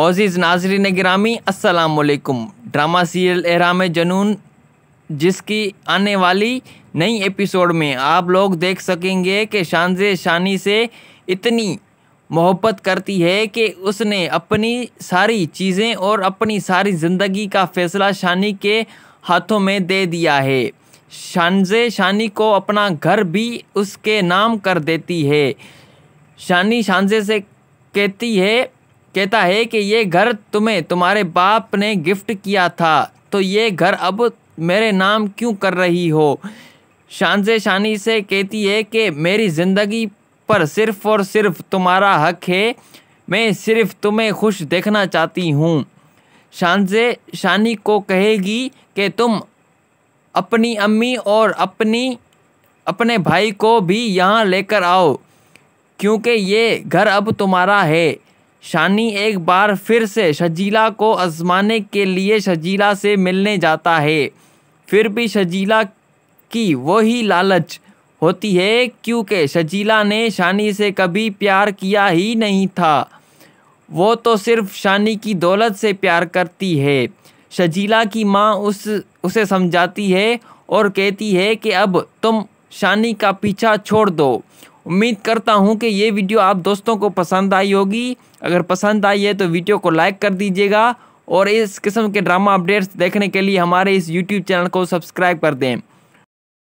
हौजीज़ नाजरीन ग्रामी असलकुम ड्रामा सीरियल एराम जनून जिसकी आने वाली नई एपिसोड में आप लोग देख सकेंगे कि शानजे शानी से इतनी मोहब्बत करती है कि उसने अपनी सारी चीज़ें और अपनी सारी ज़िंदगी का फ़ैसला शानी के हाथों में दे दिया है शानजे शानी को अपना घर भी उसके नाम कर देती है शानी शानजे से कहती है कहता है कि ये घर तुम्हें तुम्हारे बाप ने गिफ्ट किया था तो ये घर अब मेरे नाम क्यों कर रही हो शान से शानी से कहती है कि मेरी ज़िंदगी पर सिर्फ़ और सिर्फ तुम्हारा हक है मैं सिर्फ तुम्हें खुश देखना चाहती हूँ शान से शानी को कहेगी कि तुम अपनी अम्मी और अपनी अपने भाई को भी यहाँ लेकर आओ क्योंकि ये घर अब तुम्हारा है शानी एक बार फिर से शजीला को आजमाने के लिए शजीला से मिलने जाता है फिर भी शजीला की वही लालच होती है क्योंकि शजीला ने शानी से कभी प्यार किया ही नहीं था वो तो सिर्फ शानी की दौलत से प्यार करती है शजीला की माँ उस उसे समझाती है और कहती है कि अब तुम शानी का पीछा छोड़ दो उम्मीद करता हूँ कि ये वीडियो आप दोस्तों को पसंद आई होगी अगर पसंद आई है तो वीडियो को लाइक कर दीजिएगा और इस किस्म के ड्रामा अपडेट्स देखने के लिए हमारे इस यूट्यूब चैनल को सब्सक्राइब कर दें